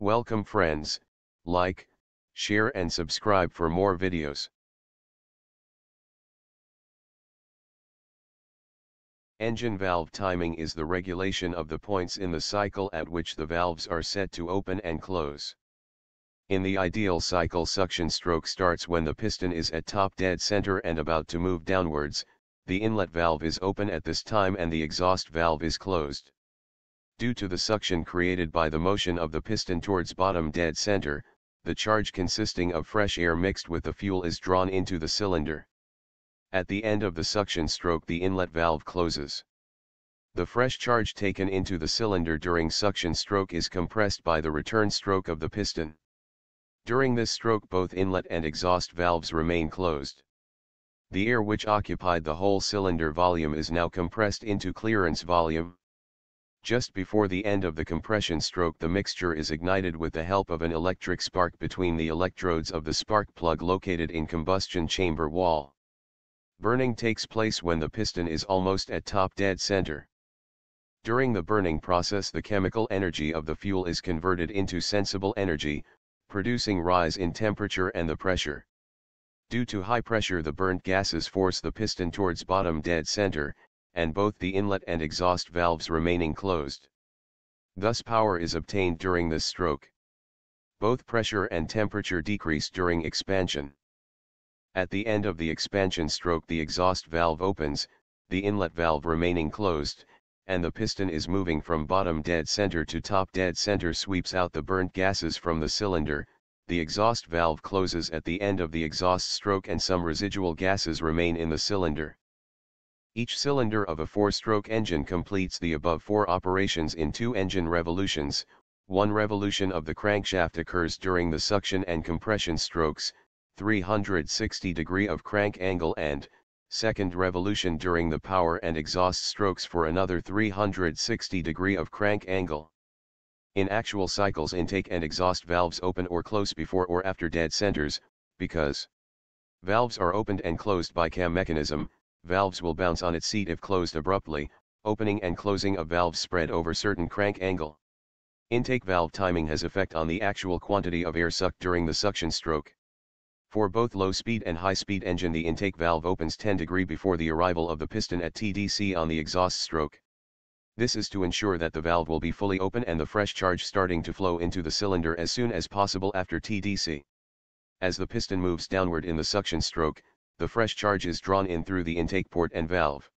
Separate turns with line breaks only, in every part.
Welcome friends, like, share and subscribe for more videos. Engine valve timing is the regulation of the points in the cycle at which the valves are set to open and close. In the ideal cycle suction stroke starts when the piston is at top dead center and about to move downwards, the inlet valve is open at this time and the exhaust valve is closed. Due to the suction created by the motion of the piston towards bottom dead center, the charge consisting of fresh air mixed with the fuel is drawn into the cylinder. At the end of the suction stroke the inlet valve closes. The fresh charge taken into the cylinder during suction stroke is compressed by the return stroke of the piston. During this stroke both inlet and exhaust valves remain closed. The air which occupied the whole cylinder volume is now compressed into clearance volume, just before the end of the compression stroke the mixture is ignited with the help of an electric spark between the electrodes of the spark plug located in combustion chamber wall. Burning takes place when the piston is almost at top dead center. During the burning process the chemical energy of the fuel is converted into sensible energy, producing rise in temperature and the pressure. Due to high pressure the burnt gases force the piston towards bottom dead center, and both the inlet and exhaust valves remaining closed. Thus power is obtained during this stroke. Both pressure and temperature decrease during expansion. At the end of the expansion stroke the exhaust valve opens, the inlet valve remaining closed, and the piston is moving from bottom dead center to top dead center sweeps out the burnt gases from the cylinder, the exhaust valve closes at the end of the exhaust stroke and some residual gases remain in the cylinder. Each cylinder of a four-stroke engine completes the above four operations in two engine revolutions, one revolution of the crankshaft occurs during the suction and compression strokes, 360 degree of crank angle and, second revolution during the power and exhaust strokes for another 360 degree of crank angle. In actual cycles intake and exhaust valves open or close before or after dead centers, because valves are opened and closed by cam mechanism, valves will bounce on its seat if closed abruptly, opening and closing of valves spread over certain crank angle. Intake valve timing has effect on the actual quantity of air sucked during the suction stroke. For both low-speed and high-speed engine the intake valve opens 10 degree before the arrival of the piston at TDC on the exhaust stroke. This is to ensure that the valve will be fully open and the fresh charge starting to flow into the cylinder as soon as possible after TDC. As the piston moves downward in the suction stroke, the fresh charge is drawn in through the intake port and valve.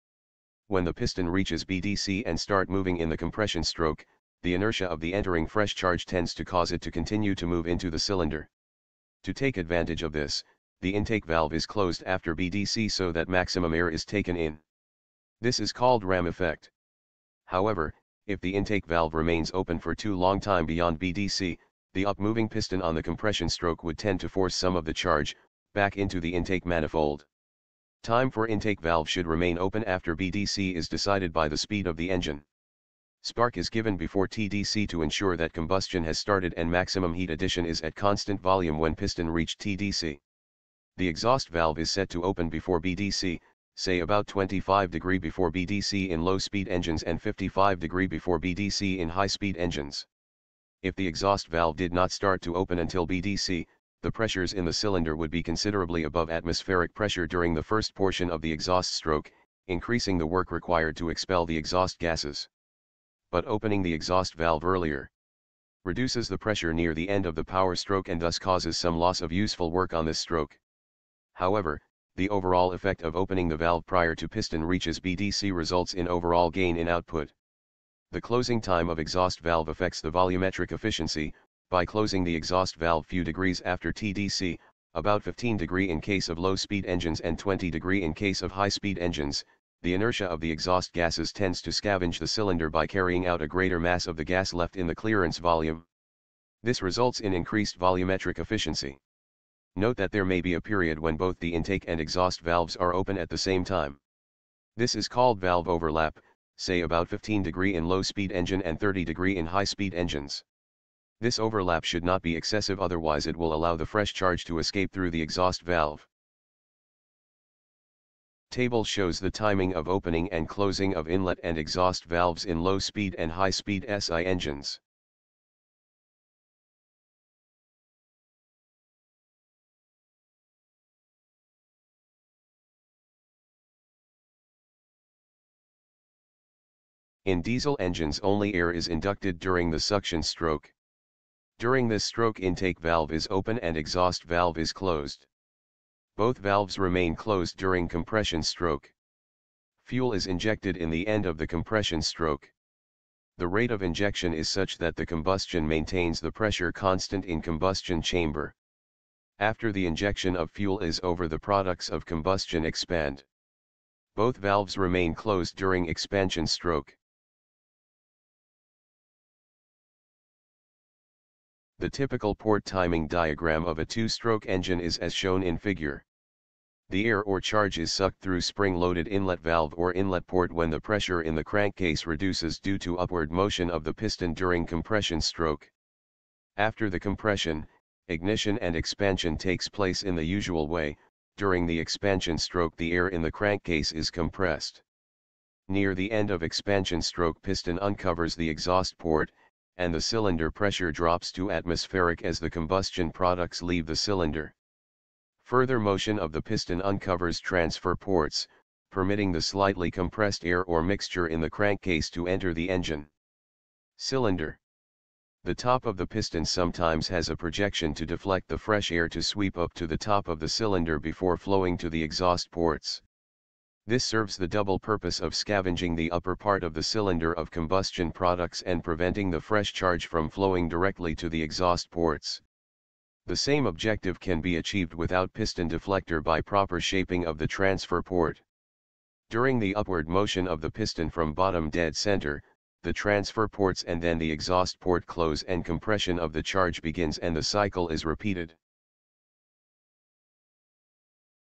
When the piston reaches BDC and start moving in the compression stroke, the inertia of the entering fresh charge tends to cause it to continue to move into the cylinder. To take advantage of this, the intake valve is closed after BDC so that maximum air is taken in. This is called ram effect. However, if the intake valve remains open for too long time beyond BDC, the up-moving piston on the compression stroke would tend to force some of the charge, back into the intake manifold. Time for intake valve should remain open after BDC is decided by the speed of the engine. Spark is given before TDC to ensure that combustion has started and maximum heat addition is at constant volume when piston reach TDC. The exhaust valve is set to open before BDC, say about 25 degree before BDC in low-speed engines and 55 degree before BDC in high-speed engines. If the exhaust valve did not start to open until BDC, the pressures in the cylinder would be considerably above atmospheric pressure during the first portion of the exhaust stroke, increasing the work required to expel the exhaust gases. But opening the exhaust valve earlier reduces the pressure near the end of the power stroke and thus causes some loss of useful work on this stroke. However, the overall effect of opening the valve prior to piston reaches BDC results in overall gain in output. The closing time of exhaust valve affects the volumetric efficiency, by closing the exhaust valve few degrees after TDC, about 15 degree in case of low-speed engines and 20 degree in case of high-speed engines, the inertia of the exhaust gases tends to scavenge the cylinder by carrying out a greater mass of the gas left in the clearance volume. This results in increased volumetric efficiency. Note that there may be a period when both the intake and exhaust valves are open at the same time. This is called valve overlap, say about 15 degree in low-speed engine and 30 degree in high-speed engines. This overlap should not be excessive otherwise it will allow the fresh charge to escape through the exhaust valve. Table shows the timing of opening and closing of inlet and exhaust valves in low speed and high speed SI engines. In diesel engines only air is inducted during the suction stroke. During this stroke intake valve is open and exhaust valve is closed. Both valves remain closed during compression stroke. Fuel is injected in the end of the compression stroke. The rate of injection is such that the combustion maintains the pressure constant in combustion chamber. After the injection of fuel is over the products of combustion expand. Both valves remain closed during expansion stroke. The typical port timing diagram of a two-stroke engine is as shown in figure. The air or charge is sucked through spring-loaded inlet valve or inlet port when the pressure in the crankcase reduces due to upward motion of the piston during compression stroke. After the compression, ignition and expansion takes place in the usual way, during the expansion stroke the air in the crankcase is compressed. Near the end of expansion stroke piston uncovers the exhaust port, and the cylinder pressure drops to atmospheric as the combustion products leave the cylinder. Further motion of the piston uncovers transfer ports, permitting the slightly compressed air or mixture in the crankcase to enter the engine. Cylinder The top of the piston sometimes has a projection to deflect the fresh air to sweep up to the top of the cylinder before flowing to the exhaust ports. This serves the double purpose of scavenging the upper part of the cylinder of combustion products and preventing the fresh charge from flowing directly to the exhaust ports. The same objective can be achieved without piston deflector by proper shaping of the transfer port. During the upward motion of the piston from bottom dead center, the transfer ports and then the exhaust port close and compression of the charge begins and the cycle is repeated.